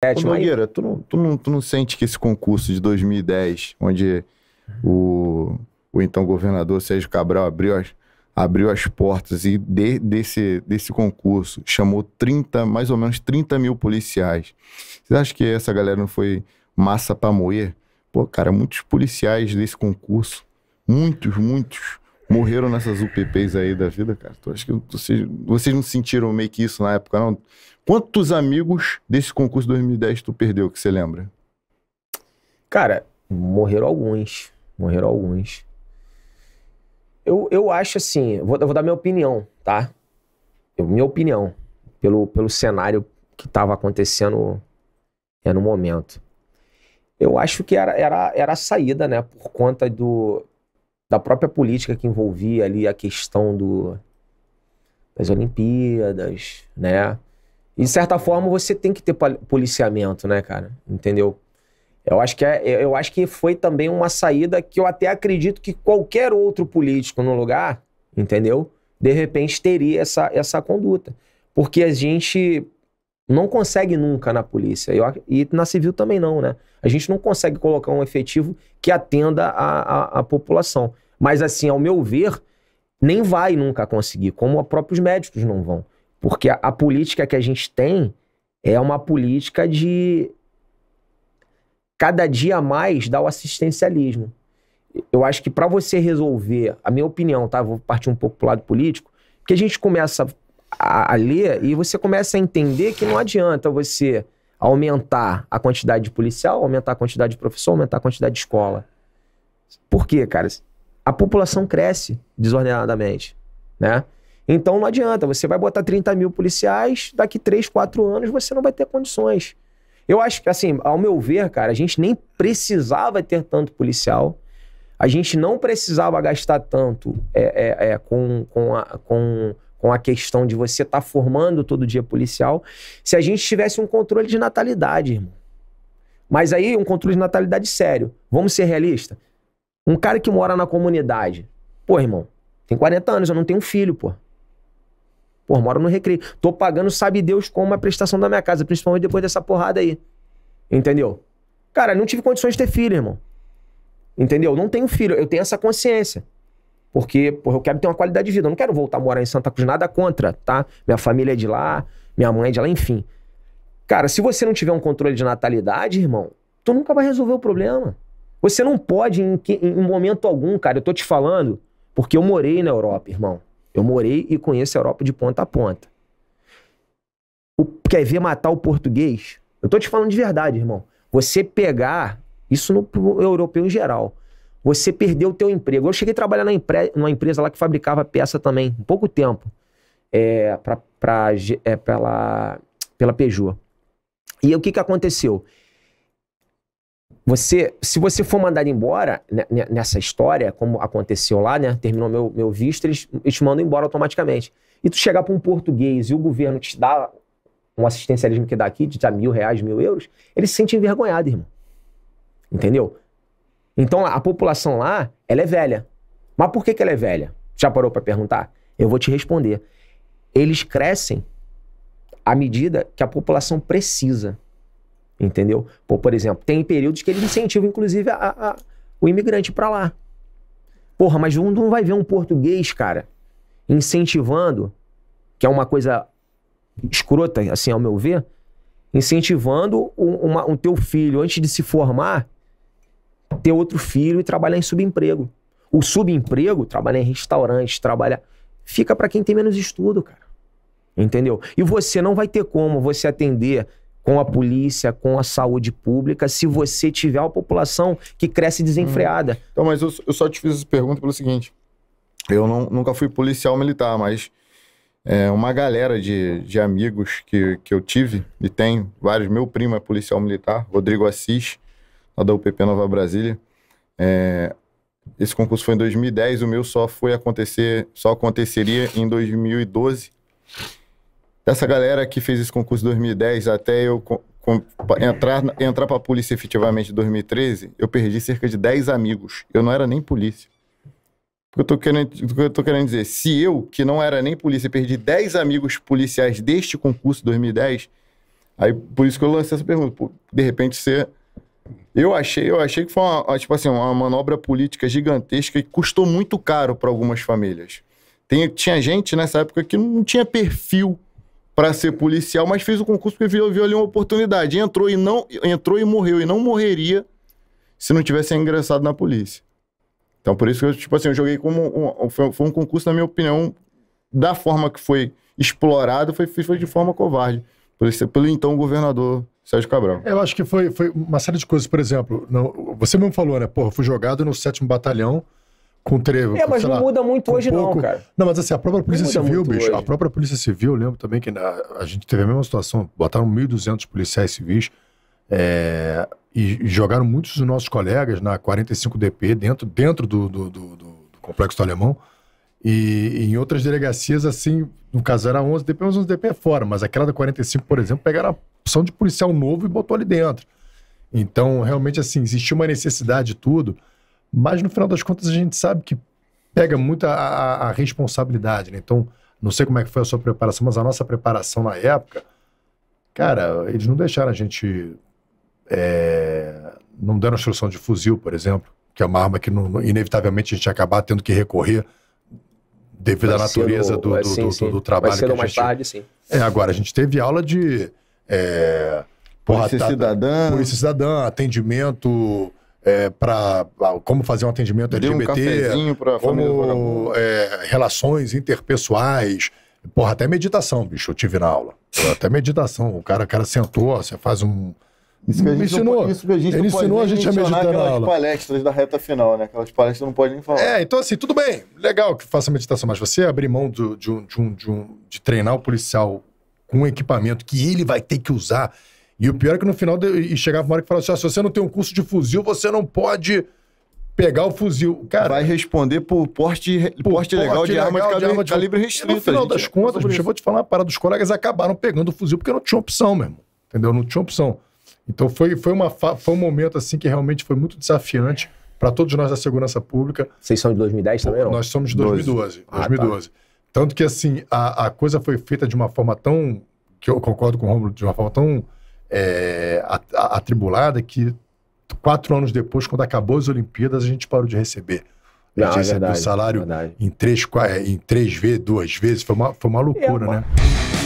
É, Ô, Nogueira, tu não, tu, não, tu não sente que esse concurso de 2010, onde o, o então governador Sérgio Cabral abriu as, abriu as portas e de, desse, desse concurso chamou 30, mais ou menos 30 mil policiais. Você acha que essa galera não foi massa para moer? Pô, cara, muitos policiais desse concurso, muitos, muitos, morreram nessas UPPs aí da vida, cara? Tu acho que vocês, vocês não sentiram meio que isso na época, não? Quantos amigos desse concurso 2010 tu perdeu, que você lembra? Cara, morreram alguns. Morreram alguns. Eu, eu acho assim, vou, vou dar minha opinião, tá? Eu, minha opinião, pelo, pelo cenário que estava acontecendo é, no momento. Eu acho que era, era, era a saída, né? Por conta do, da própria política que envolvia ali a questão do, das Olimpíadas, né? E de certa forma você tem que ter policiamento, né, cara? Entendeu? Eu acho que, é, eu acho que foi também uma saída que eu até acredito que qualquer outro político no lugar, entendeu? De repente teria essa, essa conduta. Porque a gente não consegue nunca na polícia. Eu, e na civil também não, né? A gente não consegue colocar um efetivo que atenda a, a, a população. Mas assim, ao meu ver, nem vai nunca conseguir, como os próprios médicos não vão. Porque a, a política que a gente tem é uma política de cada dia mais dar o assistencialismo. Eu acho que para você resolver, a minha opinião, tá? Vou partir um pouco pro lado político, que a gente começa a, a ler e você começa a entender que não adianta você aumentar a quantidade de policial, aumentar a quantidade de professor, aumentar a quantidade de escola. Por quê, cara? a população cresce desordenadamente, né? Então não adianta, você vai botar 30 mil policiais, daqui 3, 4 anos você não vai ter condições. Eu acho que, assim, ao meu ver, cara, a gente nem precisava ter tanto policial, a gente não precisava gastar tanto é, é, é, com, com, a, com, com a questão de você estar tá formando todo dia policial, se a gente tivesse um controle de natalidade, irmão. Mas aí, um controle de natalidade sério. Vamos ser realistas? Um cara que mora na comunidade. Pô, irmão, tem 40 anos, eu não tenho filho, pô. Pô, moro no recreio. Tô pagando, sabe Deus, como a prestação da minha casa, principalmente depois dessa porrada aí. Entendeu? Cara, não tive condições de ter filho, irmão. Entendeu? Não tenho filho, eu tenho essa consciência. Porque, pô, eu quero ter uma qualidade de vida. Eu não quero voltar a morar em Santa Cruz, nada contra, tá? Minha família é de lá, minha mãe é de lá, enfim. Cara, se você não tiver um controle de natalidade, irmão, tu nunca vai resolver o problema. Você não pode, em, que, em momento algum, cara, eu tô te falando, porque eu morei na Europa, irmão. Eu morei e conheço a Europa de ponta a ponta. O, quer ver matar o português? Eu tô te falando de verdade, irmão. Você pegar, isso no europeu em geral, você perdeu o teu emprego. Eu cheguei a trabalhar na empre, numa empresa lá que fabricava peça também, um pouco tempo, é, pra, pra, é, pela, pela Peugeot. E o que que aconteceu? Você, se você for mandado embora nessa história, como aconteceu lá, né? Terminou meu, meu visto, eles, eles te mandam embora automaticamente. E tu chegar para um português e o governo te dá um assistencialismo que dá aqui, de dar mil reais, mil euros, ele se sente envergonhado, irmão. Entendeu? Então a população lá, ela é velha. Mas por que, que ela é velha? Já parou para perguntar? Eu vou te responder. Eles crescem à medida que a população precisa. Entendeu? Pô, por exemplo, tem períodos que ele incentiva, inclusive, a, a, o imigrante para lá. Porra, mas um não vai ver um português, cara, incentivando, que é uma coisa escrota, assim, ao meu ver, incentivando um, um teu filho, antes de se formar, ter outro filho e trabalhar em subemprego. O subemprego, trabalhar em restaurante, trabalhar. Fica para quem tem menos estudo, cara. Entendeu? E você não vai ter como você atender com a polícia, com a saúde pública, se você tiver uma população que cresce desenfreada. Hum. Então, mas eu, eu, só te fiz essa pergunta pelo seguinte: eu não, nunca fui policial militar, mas é, uma galera de, de amigos que, que eu tive e tenho, vários. Meu primo é policial militar, Rodrigo Assis, lá da UPP Nova Brasília. É, esse concurso foi em 2010, o meu só foi acontecer, só aconteceria em 2012 dessa galera que fez esse concurso em 2010 até eu entrar, entrar para a polícia efetivamente em 2013, eu perdi cerca de 10 amigos. Eu não era nem polícia. O que eu, querendo, eu tô querendo dizer? Se eu, que não era nem polícia, perdi 10 amigos policiais deste concurso 2010, aí por isso que eu lancei essa pergunta. De repente você. Eu achei, eu achei que foi uma, tipo assim, uma manobra política gigantesca e custou muito caro para algumas famílias. Tem, tinha gente nessa época que não tinha perfil para ser policial, mas fez o concurso porque viu, viu ali uma oportunidade. Entrou e não entrou e morreu e não morreria se não tivesse ingressado na polícia. Então por isso que eu, tipo assim, eu joguei como um, foi, um concurso na minha opinião da forma que foi explorado, foi, foi de forma covarde por esse, pelo então governador Sérgio Cabral. Eu acho que foi, foi uma série de coisas, por exemplo, não, você mesmo falou, né? Porra, fui jogado no sétimo batalhão com trevo. É, mas não lá, muda muito hoje, pouco... não, cara. Não, mas assim, a própria Polícia Civil, bicho, hoje. a própria Polícia Civil, eu lembro também que na, a gente teve a mesma situação, botaram 1.200 policiais civis é, e, jogaram muitos dos nossos colegas na 45DP, dentro, dentro do, do, do, do Complexo do Alemão, e, e, em outras delegacias, assim, no caso era 11DP, mas 11DP é fora, mas aquela da 45, por exemplo, pegaram a opção de policial novo e botou ali dentro. Então, realmente, assim, existia uma necessidade de tudo... Mas no final das contas a gente sabe que pega muito a, a, a responsabilidade, né? Então, não sei como é que foi a sua preparação, mas a nossa preparação na época, cara, eles não deixaram a gente. É, não deram instrução de fuzil, por exemplo, que é uma arma que não, inevitavelmente a gente ia acabar tendo que recorrer devido à natureza do, do, sim, do, sim. do, trabalho que a gente... mais tarde, sim. É, agora, a gente teve aula de... É, polícia tá, tá, cidadã. Polícia cidadã, atendimento é, para como fazer um atendimento LGBT, um como é, relações interpessoais. Porra, até meditação, bicho, eu tive na aula. Até meditação. O cara, o cara sentou, você faz um, isso que a gente ensinou. Pode, isso que a gente Ele ensinou a gente a meditar na aula. palestras da reta final, né? Aquelas palestras não pode nem falar. É, então assim, tudo bem, legal que faça meditação, mas você abrir mão do, de, um, de, um, de, um, de treinar o policial com um equipamento que ele vai ter que usar e o pior é que no final de... e chegava uma hora que falava assim: ah, se você não tem um curso de fuzil, você não pode pegar o fuzil. Cara, Vai responder por porte, por porte legal, de, arma de, de, calibre, de calibre restrito. E no final das é contas, bicho, eu vou te falar uma parada: os colegas acabaram pegando o fuzil porque não tinha opção mesmo. Entendeu? Não tinha opção. Então foi, foi, uma, foi um momento assim que realmente foi muito desafiante para todos nós da segurança pública. Vocês são de 2010 também, não? Nós somos de 2012. 12. 2012. Ah, tá. Tanto que assim, a, a coisa foi feita de uma forma tão. que eu concordo com o Romulo, de uma forma tão é, atribulada que quatro anos depois, quando acabou as Olimpíadas, a gente parou de receber. A gente recebeu o salário é em três, é, em três vezes, duas vezes. Foi uma, foi uma é, loucura, é, né?